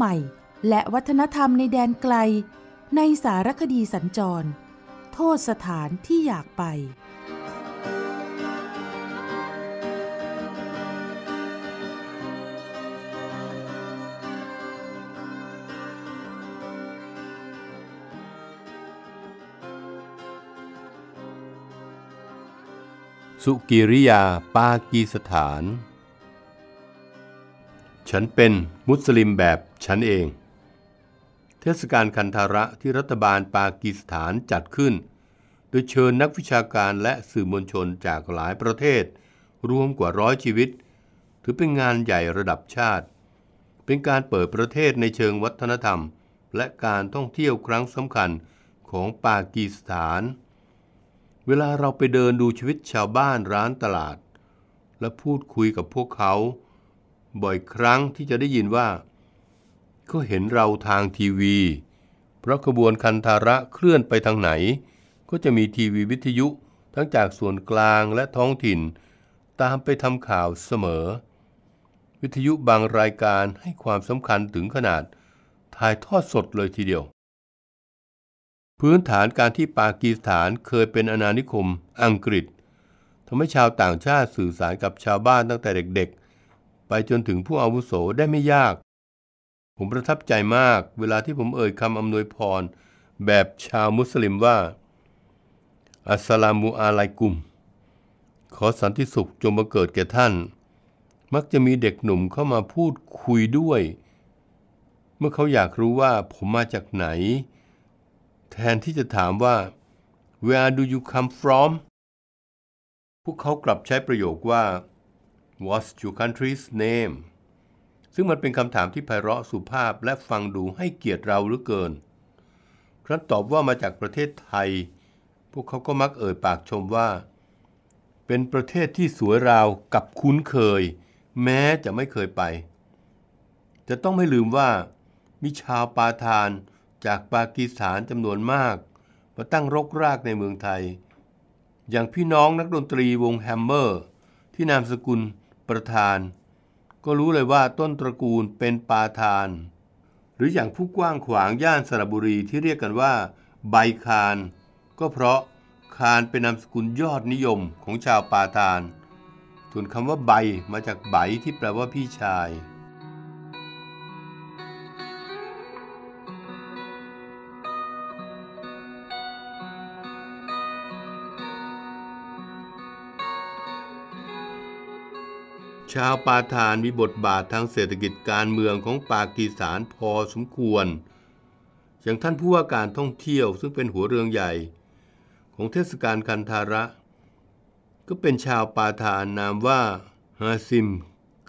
ใหม่และวัฒนธรรมในแดนไกลในสารคดีสัญจร โทษสถานที่อยากไป สุกิริยาปากีสถานฉันเป็นมุสลิมแบบฉันเอง เทศกาลคันธาระที่รัฐบาลปากีสถานจัดขึ้น โดยเชิญนักวิชาการและสื่อมวลชนจากหลายประเทศ รวมกว่าร้อยชีวิต ถือเป็นงานใหญ่ระดับชาติ เป็นการเปิดประเทศในเชิงวัฒนธรรม และการท่องเที่ยวครั้งสำคัญของปากีสถาน เวลาเราไปเดินดูชีวิตชาวบ้านร้านตลาด และพูดคุยกับพวกเขาบ่อยครั้งที่จะได้ยินว่า ก็เห็นเราทางทีวี เพราะขบวนคันธาระเคลื่อนไปทางไหน ก็จะมีทีวีวิทยุทั้งจากส่วนกลางและท้องถิ่น ตามไปทำข่าวเสมอ วิทยุบางรายการให้ความสำคัญถึงขนาด ถ่ายทอดสดเลยทีเดียว พื้นฐานการที่ปากีสถานเคยเป็นอาณานิคมอังกฤษทำให้ชาวต่างชาติสื่อสารกับชาวบ้านตั้งแต่เด็กไปจนถึงผู้อาวุโสได้ไม่ยาก ผมประทับใจมากเวลาที่ผมเอ่ยคำอำนวยพรแบบชาวมุสลิมว่าอัสลามุอะลัยกุม ขอสันติสุขจงมาเกิดแก่ท่าน มักจะมีเด็กหนุ่มเข้ามาพูดคุยด้วย เมื่อเขาอยากรู้ว่า ผมมาจากไหน แทนที่จะถามว่า where do you come from พวกเขากลับใช้ประโยคว่า What's your country's name ซึ่งมันเป็นคำถามที่ไพเราะสุภาพและฟังดูให้เกียรติเราหรือเกินครั้นตอบว่ามาจากประเทศไทย พวกเขาก็มักเอ่ยปากชมว่า เป็นประเทศที่สวยราวกับคุ้นเคยแม้จะไม่เคยไป จะต้องไม่ลืมว่ามีชาวปาทานจากปากีสถานจำนวนมากมาตั้งรกรากในเมืองไทย อย่างพี่น้องนักดนตรีวงแฮมเมอร์ที่นามสกุลประธาน ก็รู้เลยว่าต้นตระกูลเป็นปาทาน หรืออย่างผู้กว้างขวางย่านสระบุรีที่เรียกกันว่าใบคาน ก็เพราะคานเป็นนามสกุลยอดนิยมของชาวปาทานส่วนคำว่าใบมาจากใบที่แปลว่าพี่ชายชาวปาทานมีบทบาททางเศรษฐกิจการเมืองของปากีสถานพอสมควร อย่างท่านผู้ว่าการท่องเที่ยวซึ่งเป็นหัวเรื่องใหญ่ ของเทศกาลคันธาระ ก็เป็นชาวปาทานนามว่าฮาซิม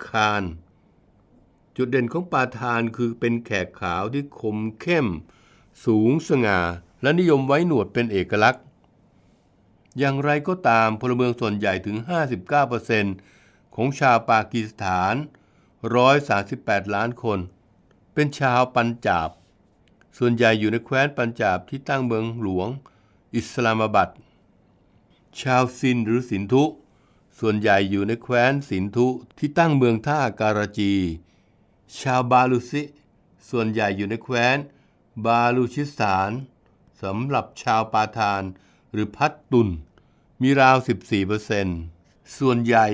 คาน จุดเด่นของปาทานคือเป็นแขกขาวที่คม เข้ม สูง สง่าและนิยมไว้หนวดเป็นเอกลักษณ์ อย่างไรก็ตามพลเมืองส่วนใหญ่ถึง59%เของชาวปากีสถาน138ล้านคน เป็นชาวปัญจาบ ส่วนใหญ่อยู่ในแคว้นปัญจาบที่ตั้งเมืองหลวงอิสลามบัด ชาวซินหรือสินทุ ส่วนใหญ่อยู่ในแคว้นสินทุที่ตั้งเมืองท่าการาจี ชาวบาลูซิ ส่วนใหญ่อยู่ในแคว้นบาลูชิสถานสำหรับชาวปาทานหรือพัตตุน มีราว14%ส่วนใหญ่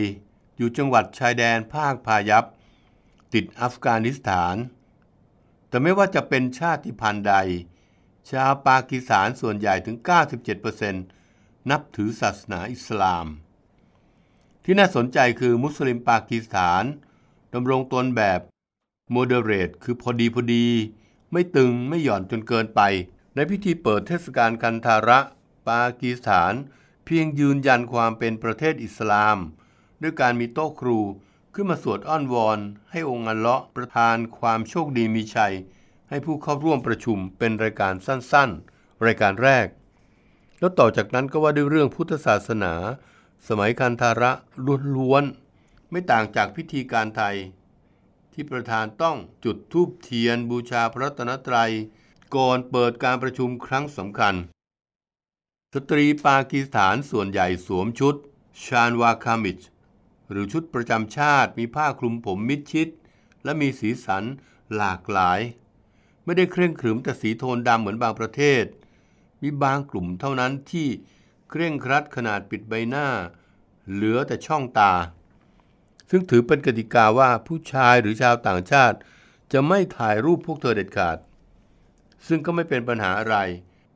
อยู่จังหวัดชายแดนภาคพายัพติดอัฟกานิสถาน แต่ไม่ว่าจะเป็นชาติพันธุ์ใด ชาวปากีสถานส่วนใหญ่ถึง 97%นับถือศาสนาอิสลาม ที่น่าสนใจคือมุสลิมปากีสถานดำรงตนแบบโมเดเรตคือพอดี พอดี ไม่ตึงไม่หย่อนจนเกินไป ในพิธีเปิดเทศกาลกันทาระปากีสถาน เพียงยืนยันความเป็นประเทศอิสลามด้วยการมีโต๊ะครูขึ้นมาสวดอ้อนวอน ให้องค์อัลเลาะประทานความโชคดีมีชัย ให้ผู้เข้าร่วมประชุมเป็นรายการสั้นๆ รายการแรก แล้วต่อจากนั้นก็ว่าด้วยเรื่องพุทธศาสนา สมัยคันธาระล้วนๆไม่ต่างจากพิธีการไทย ที่ประธานต้องจุดธูปเทียนบูชาพระตนตรัยก่อนเปิดการประชุมครั้งสำคัญ สตรีปากีสถานส่วนใหญ่สวมชุด ชานวาคามิชหรือชุดประจำชาติมีผ้าคลุมผมมิดชิด และมีสีสันหลากหลาย ไม่ได้เคร่งขรึมแต่สีโทนดำเหมือนบางประเทศ มีบางกลุ่มเท่านั้นที่เคร่งครัดขนาดปิดใบหน้า เหลือแต่ช่องตา ซึ่งถือเป็นกติกาว่าผู้ชายหรือชาวต่างชาติ จะไม่ถ่ายรูปพวกเธอเด็ดขาดซึ่งก็ไม่เป็นปัญหาอะไร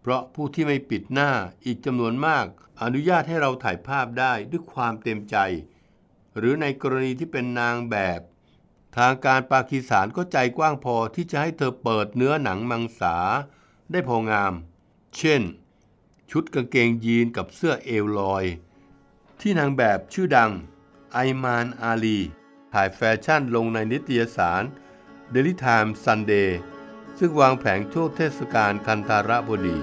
เพราะผู้ที่ไม่ปิดหน้าอีกจำนวนมากอนุญาตให้เราถ่ายภาพได้ด้วยความเต็มใจหรือในกรณีที่เป็นนางแบบ ทางการปากีสถานก็ใจกว้างพอที่จะให้เธอเปิดเนื้อหนังมังสาได้พองาม เช่น ชุดกางเกงยีนกับเสื้อเอวลอย ที่นางแบบชื่อดังไอมานอาลี ถ่ายแฟชั่นลงในนิตยสาร Daily Times u n d a y ซึ่งวางแผงช่วงเทศกาลคันธาระบดี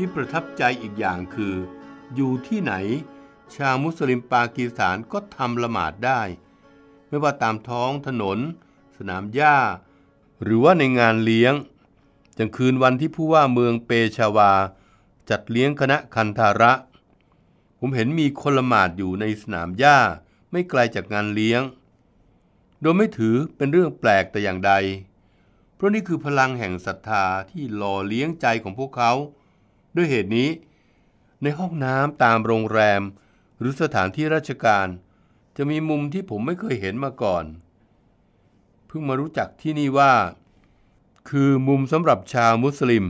ที่ประทับใจอีกอย่างคือ อยู่ที่ไหน ชาวมุสลิมปากีสถานก็ทำละหมาดได้ ไม่ว่าตามท้องถนน สนามหญ้า หรือว่าในงานเลี้ยง จังคืนวันที่ผู้ว่าเมืองเปชาวา จัดเลี้ยงคณะคันธาระ ผมเห็นมีคนละหมาดอยู่ในสนามหญ้า ไม่ไกลจากงานเลี้ยงโดยไม่ถือเป็นเรื่องแปลกแต่อย่างใด เพราะนี่คือพลังแห่งศรัทธาที่หล่อเลี้ยงใจของพวกเขาด้วยเหตุนี้ในห้องน้ำตามโรงแรม หรือสถานที่ราชการ จะมีมุมที่ผมไม่เคยเห็นมาก่อนเพิ่งมารู้จักที่นี่ว่า คือมุมสำหรับชาวมุสลิม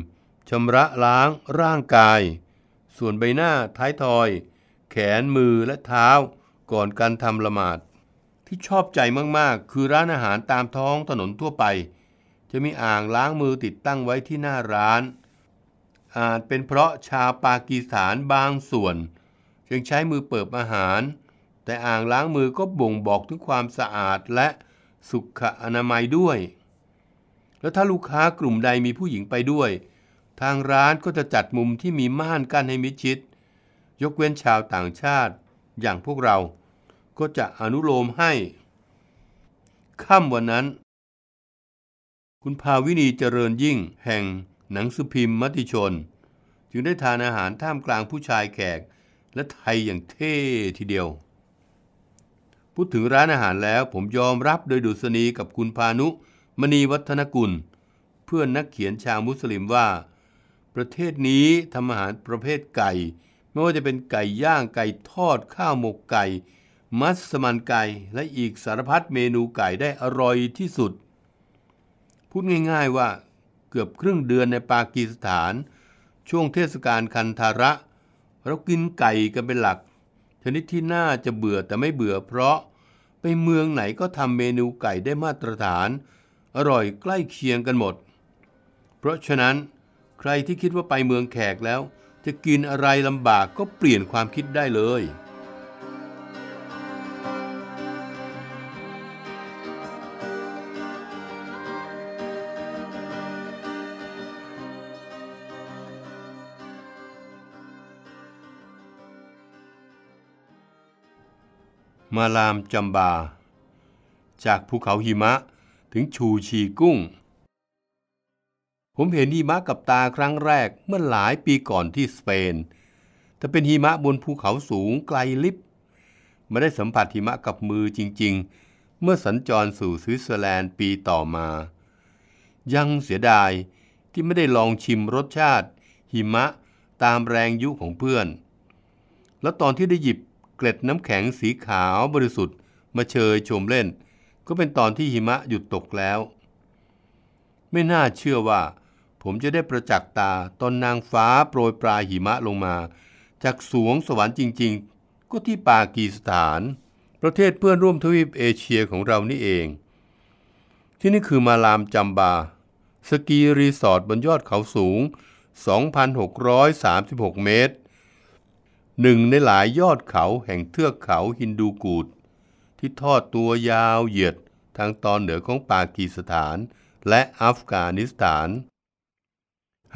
ชำระล้างร่างกาย ส่วนใบหน้าท้ายทอย แขนมือและเท้าก่อนการทำละหมาดที่ชอบใจมากๆ คือร้านอาหารตามท้องถนนทั่วไป จะมีอ่างล้างมือติดตั้งไว้ที่หน้าร้านอาจเป็นเพราะชาวปากีสถานบางส่วนจึงใช้มือเปิบอาหาร แต่อ่างล้างมือก็บ่งบอกถึงความสะอาดและสุขอนามัยด้วย แล้วถ้าลูกค้ากลุ่มใดมีผู้หญิงไปด้วย ทางร้านก็จะจัดมุมที่มีม่านกั้นให้มิดชิด ยกเว้นชาวต่างชาติอย่างพวกเราก็จะอนุโลมให้ค่ำวันนั้น คุณภาวินีเจริญยิ่งแห่งหนังสือพิมพ์มติชน จึงได้ทานอาหารท่ามกลางผู้ชายแขก และไทยอย่างเท่ทีเดียว พูดถึงร้านอาหารแล้วผมยอมรับโดยดุษณีกับคุณพานุ มณีวัฒนกุล เพื่อนนักเขียนชาวมุสลิมว่า ประเทศนี้ทำอาหารประเภทไก่ ไม่ว่าจะเป็นไก่ย่างไก่ ทอดข้าวหมกไก่ มัสมันไก่ และอีกสารพัดเมนูไก่ได้อร่อยที่สุด พูดง่าย ๆว่าเกือบครึ่งเดือนในปากีสถาน ช่วงเทศกาลคันธาระเรากินไก่กันเป็นหลักชนิดที่น่าจะเบื่อแต่ไม่เบื่อเพราะไปเมืองไหนก็ทำเมนูไก่ได้มาตรฐาน อร่อยใกล้เคียงกันหมด เพราะฉะนั้นใครที่คิดว่าไปเมืองแขกแล้ว จะกินอะไรลำบากก็เปลี่ยนความคิดได้เลยมาลามจำบา จากภูเขาหิมะถึงชูชีกุ้ง ผมเห็นหิมะกับตาครั้งแรกเมื่อหลายปีก่อนที่สเปนแต่เป็นหิมะบนภูเขาสูงไกลลิบไม่ได้สัมผัสหิมะกับมือจริง ๆ เมื่อสัญจรสู่สวิตเซอร์แลนด์ปีต่อมา ยังเสียดายที่ไม่ได้ลองชิมรสชาติหิมะตามแรงยุของเพื่อน แล้วตอนที่ได้หยิบเกล็ดน้ำแข็งสีขาวบริสุทธิ์ มาเชยชมเล่น ก็เป็นตอนที่หิมะหยุดตกแล้ว ไม่น่าเชื่อว่าผมจะได้ประจักษ์ตาตอนนางฟ้าโปรยปลายหิมะลงมา จากสวงสวรรค์จริงๆก็ที่ปากีสถาน ประเทศเพื่อนร่วมทวีปเอเชียของเรานี่เอง ที่นี่คือมาลามจัมบา สกีรีสอร์ทบนยอดเขาสูง 2,636 เมตรหนึ่งในหลายยอดเขาแห่งเทือกเขา ฮินดูกูดที่ทอดตัวยาวเหยียดทางตอนเหนือของปากีสถานและอัฟกานิสถาน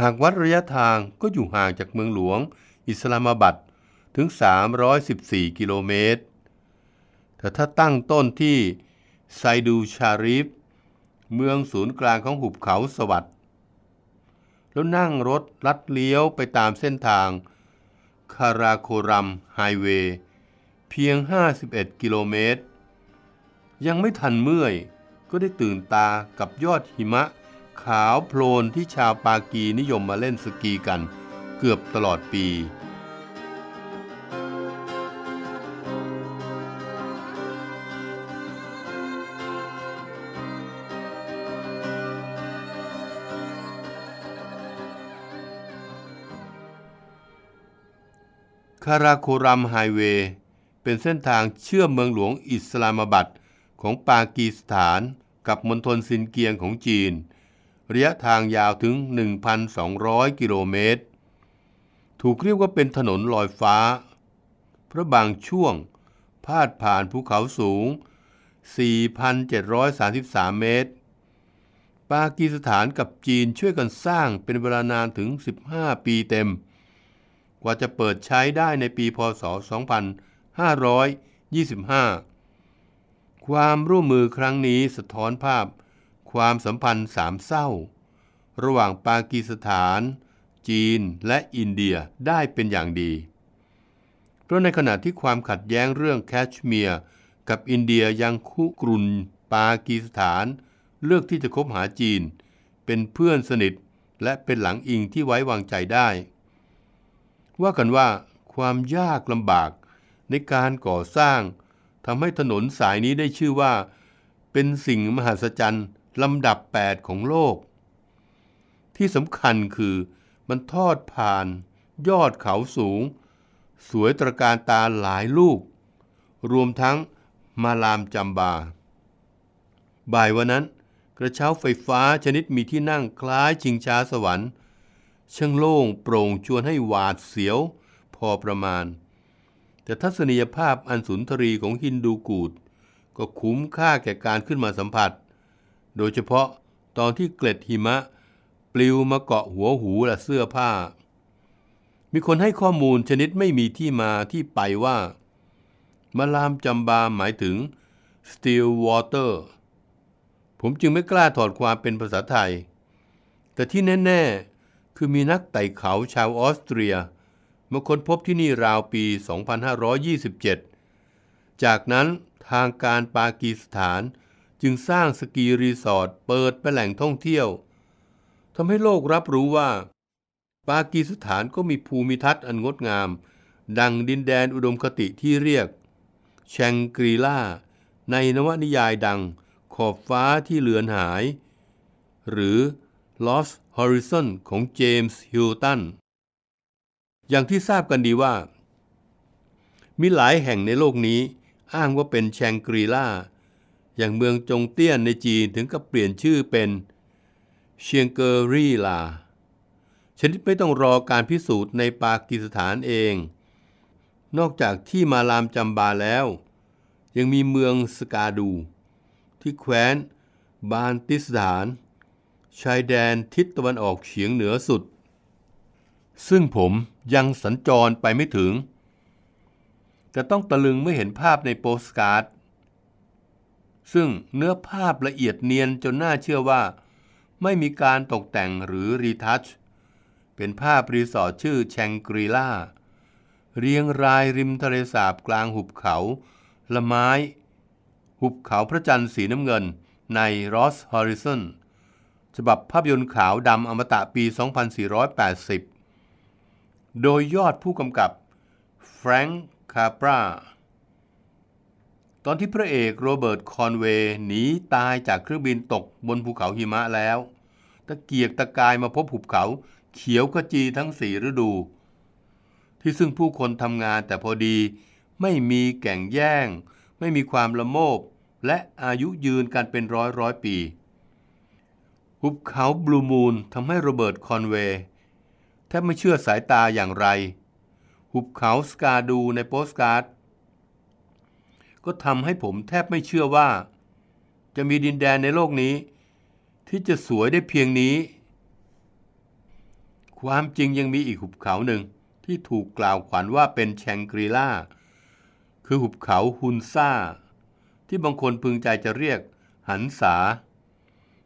หากวัดระยะทางก็อยู่ห่างจากเมืองหลวงอิสลามบัดถึง 314 กิโลเมตรแต่ถ้าตั้งต้นที่ไซดูชาริฟเมืองศูนย์กลางของหุบเขาสวัสด์แล้วนั่งรถลัดเลี้ยวไปตามเส้นทางคาราโครัมไฮเวย์เพียง 51 กิโลเมตร ยังไม่ทันเมื่อย ก็ได้ตื่นตากับยอดหิมะ ขาวโพลนที่ชาวปากีนิยมมาเล่นสกีกัน เกือบตลอดปีคาราโครัมไฮเวย์เป็นเส้นทางเชื่อมเมืองหลวงอิสลามบัดของปากีสถานกับมณฑลซินเกียงของจีนระยะทางยาวถึง 1,200 กิโลเมตร ถูกเรียกว่าเป็นถนนลอยฟ้าเพราะบางช่วงพาดผ่านภูเขาสูง 4,733 เมตร ปากีสถานกับจีนช่วยกันสร้างเป็นเวลานานถึง 15 ปีเต็มว่าจะเปิดใช้ได้ในปีพศ 2525 ความร่วมมือครั้งนี้สะท้อนภาพ ความสัมพันธ์สามเศร้าระหว่างปากีสถาน จีนและอินเดียได้เป็นอย่างดี เพราะในขณะที่ความขัดแย้งเรื่องแคชเมียร์กับอินเดียยังคุกรุนปากีสถาน เลือกที่จะคบหาจีนเป็นเพื่อนสนิทและเป็นหลังอิงที่ไว้วางใจได้ว่ากันว่าความยากลำบากในการก่อสร้างทำให้ถนนสายนี้ได้ชื่อว่า เป็นสิ่งมหัศจรรย์ลำดับ8ของโลก ที่สำคัญคือมันทอดผ่าน ยอดเขาสูง สวยตระการตาหลายลูก รวมทั้งมาลามจำบาบ่ายวันนั้นกระเช้าไฟฟ้าชนิดมีที่นั่งคล้ายชิงช้าสวรรค์ช่างโล่งโปร่งชวนให้หวาดเสียวพอประมาณ แต่ทัศนียภาพอันสุนทรีของฮินดูกูด ก็คุ้มค่าแก่การขึ้นมาสัมผัส โดยเฉพาะตอนที่เกล็ดหิมะ ปลิวมาเกาะหัวหูและเสื้อผ้า มีคนให้ข้อมูลชนิดไม่มีที่มาที่ไปว่ามาลามจำบาหมายถึง still water ผมจึงไม่กล้าถอดความเป็นภาษาไทย แต่ที่แน่ๆคือมีนักไต่เขาชาวออสเตรียมาค้นพบที่นี่ราวปี 2527 จากนั้นทางการปากีสถานจึงสร้างสกีรีสอร์ทเปิดเป็นแหล่งท่องเที่ยวทำให้โลกรับรู้ว่าปากีสถานก็มีภูมิทัศน์อันงดงาม ดังดินแดนอุดมคติที่เรียก แชงกรีล่าในนวนิยายดังขอบฟ้าที่เลือนหาย หรือ Lost Horizon ของเจมส์ฮิลตันอย่างที่ทราบกันดีว่า มีหลายแห่งในโลกนี้อ้างว่าเป็นแชงกรีล่า อย่างเมืองจงเตี้ยนในจีนถึงกับเปลี่ยนชื่อเป็นเชียงเกอรีลาชนิดไม่ต้องรอการพิสูจน์ในปากีสถานเอง นอกจากที่มาลามจำบาแล้ว ยังมีเมืองสกาดู ที่แคว้นบานติสถานชายแดนทิศตะวันออกเฉียงเหนือสุด ซึ่งผมยังสัญจรไปไม่ถึงะตต้องตะลึงเมื่อเห็นภาพในโปสการ์ด ซึ่งเนื้อภาพละเอียดเนียนจนน่าเชื่อว่า ไม่มีการตกแต่งหรือรีทัชเป็นภาพรีสอร์ทชื่อแชงกรีล่าเรียงรายริมทะเลสาบกลางหุบเขาละไม้หุบเขาพระจันทร์สีน้ำเงินในรอสฮอริซอนฉบับภาพยนตร์ขาวดำอมตะปี 2480 โดยยอดผู้กำกับแฟรงค์คาปรา ตอนที่พระเอกโรเบิร์ตคอนเวย์หนีตายจากเครื่องบินตกบนภูเขาหิมะแล้ว ตะเกียกตะกายมาพบหุบเขาเขียวขจีทั้งสี่ฤดู ที่ซึ่งผู้คนทำงานแต่พอดีไม่มีแก่งแย่ง ไม่มีความละโมบและอายุยืนกันเป็นร้อยร้อยปีุบเขาบลูมูนทำให้โรเบิร์ตคอนเวย์แทบไม่เชื่อสายตาอย่างไร หุบเขาสกาดูในโปสการ์ดก็ทำให้ผมแทบไม่เชื่อว่า จะมีดินแดนในโลกนี้ ที่จะสวยได้เพียงนี้ ความจริงยังมีอีกหุบเขาหนึ่งที่ถูกกล่าวขวัญว่าเป็นแชงกรีล่าคือหุบเขาฮุนซ่า ที่บางคนพึงใจจะเรียกหันษา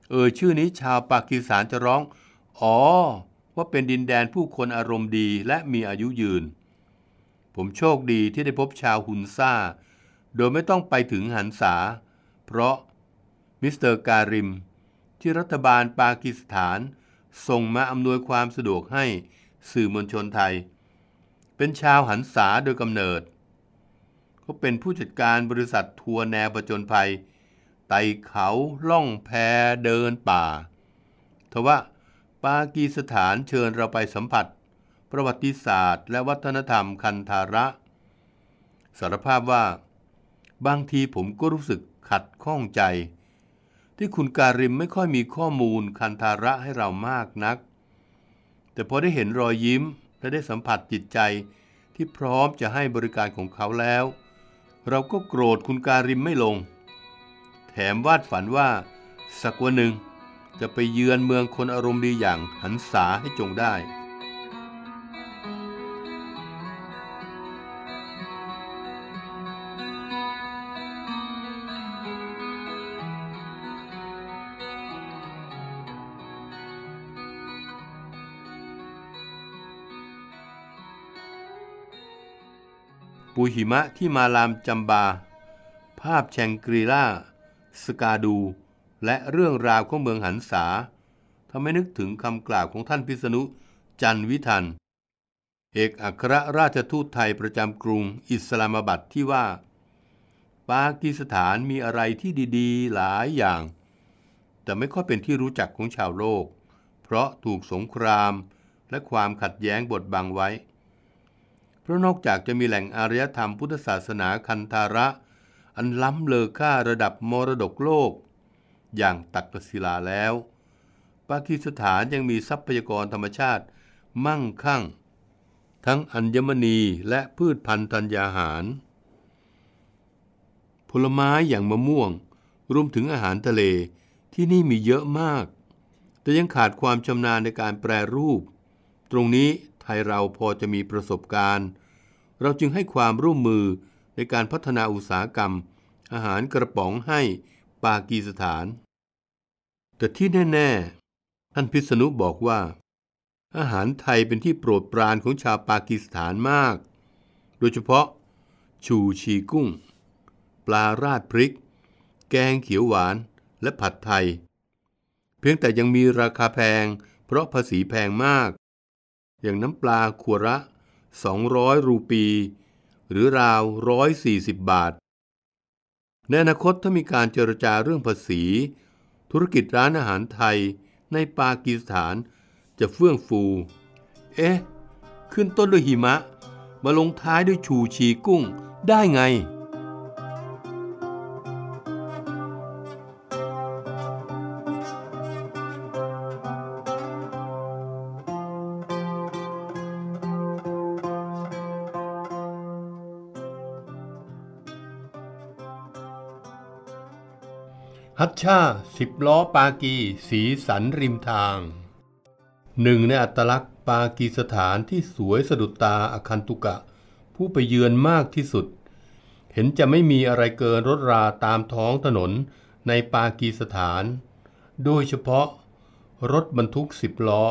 เออชื่อนี้ชาวปากีสถานจะร้อง อ๋อ ว่าเป็นดินแดนผู้คนอารมณ์ดีและมีอายุยืน ผมโชคดีที่ได้พบชาวฮุนซ่า โดยไม่ต้องไปถึงหันษา เพราะมิสเตอร์การิม ที่รัฐบาลปากีสถาน ส่งมาอำนวยความสะดวกให้สื่อมวลชนไทย เป็นชาวหันษาโดยกำเนิดเขาเป็นผู้จัดการบริษัททัวร์แนวประจนภัยไต่เขาล่องแพ เดินป่าทว่าปากีสถานเชิญเราไปสัมผัส ประวัติศาสตร์ และวัฒนธรรมคันธาระ สารภาพว่าบางทีผมก็รู้สึกขัดข้องใจ ที่คุณการิมไม่ค่อยมีข้อมูลคันธาระให้เรามากนัก แต่พอได้เห็นรอยยิ้มและได้สัมผัสจิตใจที่พร้อมจะให้บริการของเขาแล้ว เราก็โกรธคุณการิมไม่ลงแถมวาดฝันว่าสักวันหนึ่งจะไปเยือนเมืองคนอารมณ์ดีอย่างหันษาให้จงได้ปูหิมะที่มาลามจำบา ภาพแชงกรีล่าสกาดูและเรื่องราวของเมืองหันษาทำให้นึกถึงคำกล่าวของท่านพิษณุจันวิทันเอกอัครราชทูตไทยประจำกรุงอิสลามบัดที่ว่า ปากีสถานมีอะไรที่ดี ๆหลายอย่าง แต่ไม่ค่อยเป็นที่รู้จักของชาวโลก เพราะถูกสงครามและความขัดแย้งบดบังไว้ เพราะนอกจากจะมีแหล่งอารยธรรมพุทธศาสนาคันธาระอันล้ำเลอค่าระดับมรดกโลก อย่างตักกศิลาแล้ว ปากีสถานยังมีทรัพยากรธรรมชาติ มั่งคั่ง ทั้งอัญมณีและพืชพันธุ์ธัญญาหารผลไม้อย่างมะม่วงรวมถึงอาหารทะเลที่นี่มีเยอะมาก แต่ยังขาดความชำนาญในการแปรรูป ตรงนี้ไทยเราพอจะมีประสบการณ์ เราจึงให้ความร่วมมือในการพัฒนาอุตสาหกรรม อาหารกระป๋องให้ปากีสถาน แต่ที่แน่ๆท่านพิษณุบอกว่า อาหารไทยเป็นที่โปรดปรานของชาวปากีสถานมาก โดยเฉพาะ ชูชีกุ้ง ปลาราดพริก แกงเขียวหวานและผัดไทย เพียงแต่ยังมีราคาแพง เพราะภาษีแพงมาก อย่างน้ำปลาขวระ 200รูปีหรือราว140บาทในอนาคตถ้ามีการเจรจาเรื่องภาษี ธุรกิจร้านอาหารไทยในปากีสถานจะเฟื่องฟู เอ๊ะ ขึ้นต้นด้วยหิมะ มาลงท้ายด้วยชูชีกุ้งได้ไงฮัตชาสิบล้อปากี สีสันริมทางหนึ่งในอัตลักษณ์ปากีสถานที่สวยสะดุดตาอาคันตุกะ ผู้ไปเยือนมากที่สุด เห็นจะไม่มีอะไรเกินรถราตามท้องถนนในปากีสถาน โดยเฉพาะ รถบรรทุกสิบล้อ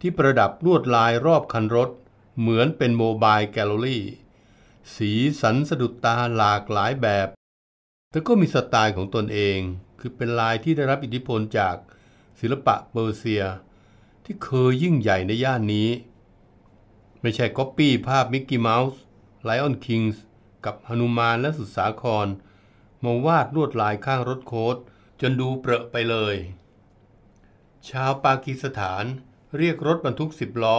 ที่ประดับลวดลายรอบคันรถเหมือนเป็นโมบายแกลเลอรี่ สีสันสะดุดตาหลากหลายแบบแต่ก็มีสไตล์ของตนเอง คือเป็นลายที่ได้รับอิทธิพลจากศิลปะเปอร์เซีย ที่เคยยิ่งใหญ่ในย่านนี้ ไม่ใช่ก๊อปปี้ภาพมิกกี้เมาส์ไลออนคิงส์กับฮนุมานและสุสาคร มาวาดลวดลายข้างรถโค้ดจนดูเปรอะไปเลย ชาวปากีสถานเรียกรถบรรทุกสิบล้อ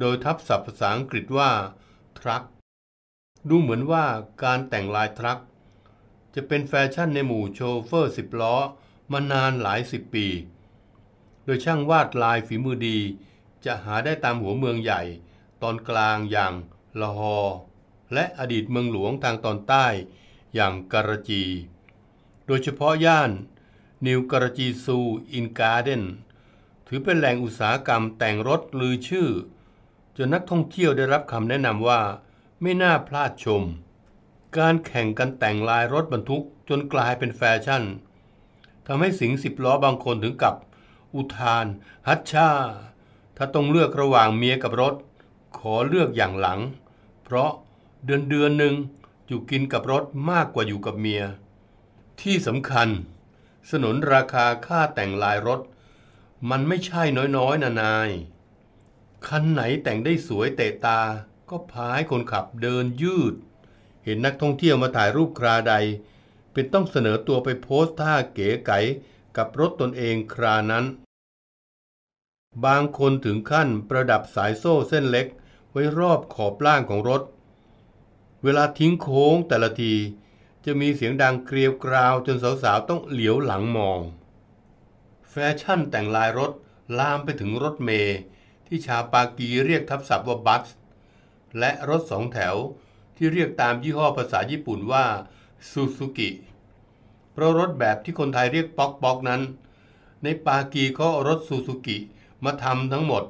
โดยทับศัพท์ภาษาอังกฤษว่าทรัคดูเหมือนว่าการแต่งลายทรัคจะเป็นแฟชั่นในหมู่โชเฟอร์สิบล้อมานานหลายสิบปี โดยช่างวาดลายฝีมือดีจะหาได้ตามหัวเมืองใหญ่ตอนกลางอย่างละฮอและอดีตเมืองหลวงทางตอนใต้อย่างการจี โดยเฉพาะย่าน นิวการจีซูอินการ์เดนถือเป็นแหล่งอุตสาหกรรมแต่งรถลือชื่อจนนักท่องเที่ยวได้รับคำแนะนำว่า ไม่น่าพลาดชมการแข่งกันแต่งลายรถบรรทุกจนกลายเป็นแฟชั่นทำให้สิงสิบล้อบางคนถึงกับอุทานฮัตชาถ้าต้องเลือกระหว่างเมียกับรถขอเลือกอย่างหลัง เพราะเดือนเดือนหนึ่งอยู่กินกับรถมากกว่าอยู่กับเมีย ที่สำคัญ สนนราคาค่าแต่งลายรถ มันไม่ใช่น้อยๆนานายคันไหนแต่งได้สวยเตะตาก็พายคนขับเดินยืดเห็นนักท่องเที่ยวมาถ่ายรูปคราใด เป็นต้องเสนอตัวไปโพสท่าเก๋ไก๋กับรถตนเองครานั้น บางคนถึงขั้นประดับสายโซ่เส้นเล็ก ไว้รอบขอบล่างของรถ เวลาทิ้งโค้งแต่ละที จะมีเสียงดังเกลียวกราวจนสาว ๆ ต้องเหลียวหลังมอง แฟชั่นแต่งลายรถลามไปถึงรถเมย์ที่ชาวปากีเรียกทับศัพท์ว่าบัสและรถสองแถวที่เรียกตามยี่ห้อภาษาญี่ปุ่นว่าซูซูกิเพราะรถแบบที่คนไทยเรียกป๊อกป๊อกนั้น ในปากีเอารถซูซูกิมาทำทั้งหมด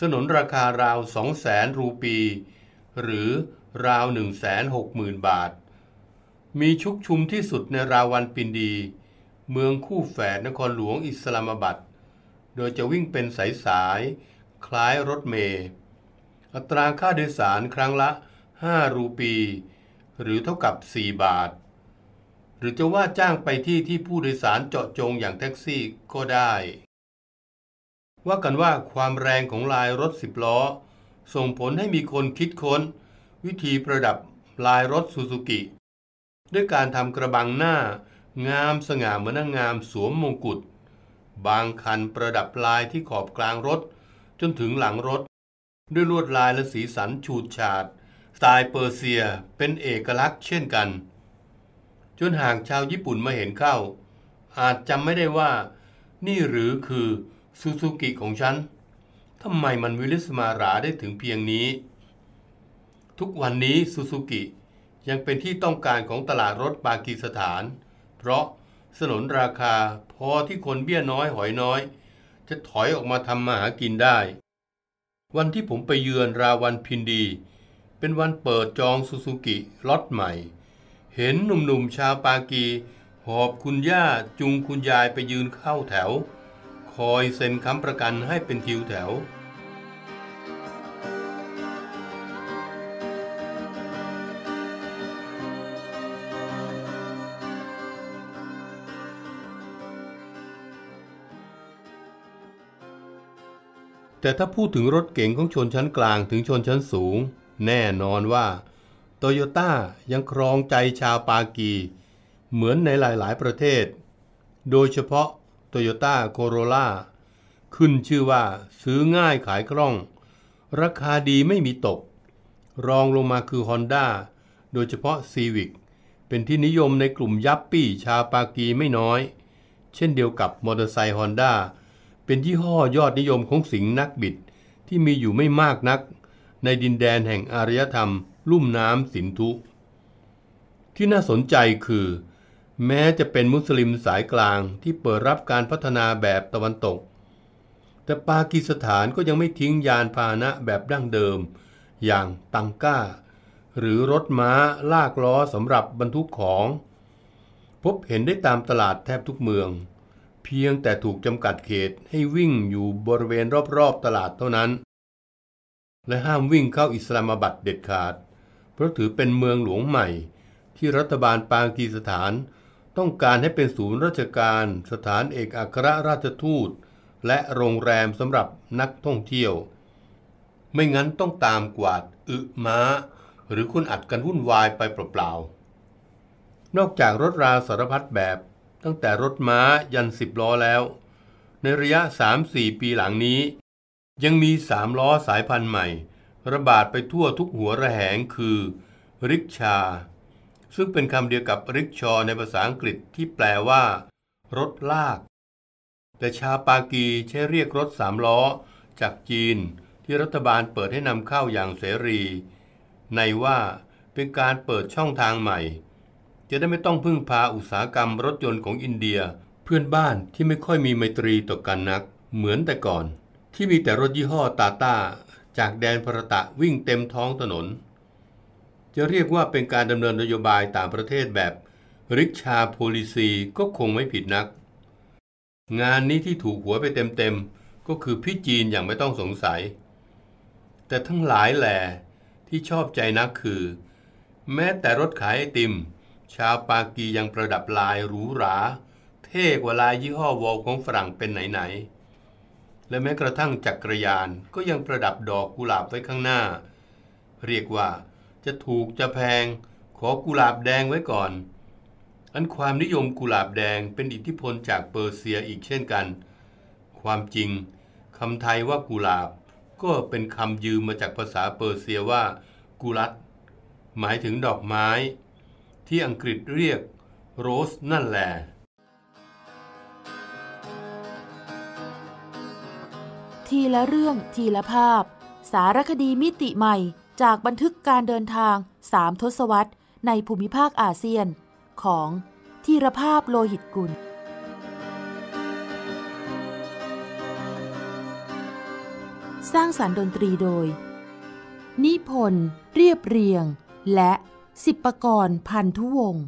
สนนราคาราว2 0 0แสนรูปี หรือราว160,000บาท มีชุกชุมที่สุดในราวันปินดี เมืองคู่แฝดนครหลวงอิสลามบัดโดยจะวิ่งเป็นสายสาย คล้ายรถเมล์ อัตราค่าโดยสารครั้งละ5รูปี หรือเท่ากับ 4 บาท หรือจะว่าจ้างไปที่ที่ผู้โดยสารเจาะจงอย่างแท็กซี่ก็ได้ ว่ากันว่าความแรงของลายรถสิบล้อ ส่งผลให้มีคนคิดค้นวิธีประดับลายรถซูซูกิด้วยการทำกระบังหน้างามสง่าเหมือนงงามสวมมงกุฎบางคันประดับลายที่ขอบกลางรถ จนถึงหลังรถ ด้วยลวดลายและสีสันฉูดฉาดไตล์เปอร์เซียเป็นเอกลักษณ์เช่นกันจนหากชาวญี่ปุ่นมาเห็นเข้า อาจจำไม่ได้ว่านี่หรือคือซูซูกิของฉันทำไมมันวิลิสมาราได้ถึงเพียงนี้ ทุกวันนี้ซูซูกิยังเป็นที่ต้องการของตลาดรถปากีสถาน เพราะสนนราคาพอที่คนเบี้ยน้อย หอยน้อย จะถอยออกมาทำมาหากินได้ วันที่ผมไปเยือนราวันพินดีเป็นวันเปิดจองซูซูกิรถใหม่ เห็นหนุ่มๆชาวปากี หอบคุณย่า จุงคุณยายไปยืนเข้าแถว คอยเซ็นค้ำประกันให้เป็นทิวแถว แต่ถ้าพูดถึงรถเก๋งของชนชั้นกลางถึงชนชั้นสูงแน่นอนว่า โตโยต้ายังครองใจชาวปากี เหมือนในหลายๆ ประเทศ โดยเฉพาะโตโยต้าโคโรล่า ขึ้นชื่อว่าซื้อง่ายขายคล่อง ราคาดีไม่มีตก รองลงมาคือ Honda โดยเฉพาะ Civic เป็นที่นิยมในกลุ่มยับปี้ชาวปากีไม่น้อย เช่นเดียวกับมอเตอร์ไซค์ฮอนด้าเป็นยี่ห้อยอดนิยมของสิงนักบิดที่มีอยู่ไม่มากนักในดินแดนแห่งอารยธรรม ลุ่มน้ำสินธุ ที่น่าสนใจคือ แม้จะเป็นมุสลิมสายกลางที่เปิดรับการพัฒนาแบบตะวันตก แต่ปากีสถานก็ยังไม่ทิ้งยานพาหนะแบบดั้งเดิม อย่างตังก้า หรือรถม้าลากล้อสำหรับบรรทุกของ พบเห็นได้ตามตลาดแทบทุกเมือง เพียงแต่ถูกจำกัดเขตให้วิ่งอยู่บริเวณรอบๆตลาดเท่านั้นและห้ามวิ่งเข้าอิสลามบัดเด็ดขาด เพราะถือเป็นเมืองหลวงใหม่ ที่รัฐบาลปากีสถาน ต้องการให้เป็นศูนย์ราชการ สถานเอกอัครราชทูต และโรงแรมสำหรับนักท่องเที่ยว ไม่งั้นต้องตามกวาดอึม้า หรือคุณอัดกันวุ่นวายไปเปล่า ๆ นอกจากรถราสารพัดแบบตั้งแต่รถม้ายันสิบล้อแล้ว ในระยะ3-4ปีหลังนี้ยังมีสามล้อสายพันธุ์ใหม่ ระบาดไปทั่วทุกหัวระแหงคือ ริกชา ซึ่งเป็นคำเดียวกับริกชอในภาษาอังกฤษที่แปลว่า รถลาก แต่ชาปากีใช้เรียกรถสามล้อจากจีนที่รัฐบาลเปิดให้นำเข้าอย่างเสรี ในว่าเป็นการเปิดช่องทางใหม่ จะได้ไม่ต้องพึ่งพาอุตสาหกรรมรถยนต์ของอินเดียเพื่อนบ้านที่ไม่ค่อยมีไมตรีต่อกันนัก เหมือนแต่ก่อนที่มีแต่รถยี่ห้อตาตาจากแดนพรตะวิ่งเต็มท้องถนน จะเรียกว่าเป็นการดำเนินนโยบายต่างประเทศแบบริกชาโพลิซีก็คงไม่ผิดนัก งานนี้ที่ถูกหัวไปเต็มๆก็คือพี่จีนอย่างไม่ต้องสงสัย แต่ทั้งหลายแหล่ที่ชอบใจนักคือ แม้แต่รถขายไอติม ชาวปากียังประดับลายหรูหรา เท่กว่าลายยี่ห้อวอลของฝรั่งเป็นไหนๆและแม้กระทั่งจักกรยานก็ยังประดับดอกกุหลาบไว้ข้างหน้า เรียกว่าจะถูกจะแพงขอกุหลาบแดงไว้ก่อน อันความนิยมกุหลาบแดงเป็นอิทธิพลจากเปอร์เซียอีกเช่นกัน ความจริงคำไทยว่ากุหลาบ ก็เป็นคำยืมมาจากภาษาเปอร์เซียว่า กุลัดหมายถึงดอกไม้ที่อังกฤษเรียก โรสนั่นแหละทีละเรื่องทีละภาพ สารคดีมิติใหม่จากบันทึกการเดินทางสามทศวรรษในภูมิภาคอาเซียน ของทีรภาพโลหิตกุล สร้างสารรค์ดนตรีโดย นิพนธ์เรียบเรียง และสิบประกรพันธุวงศ์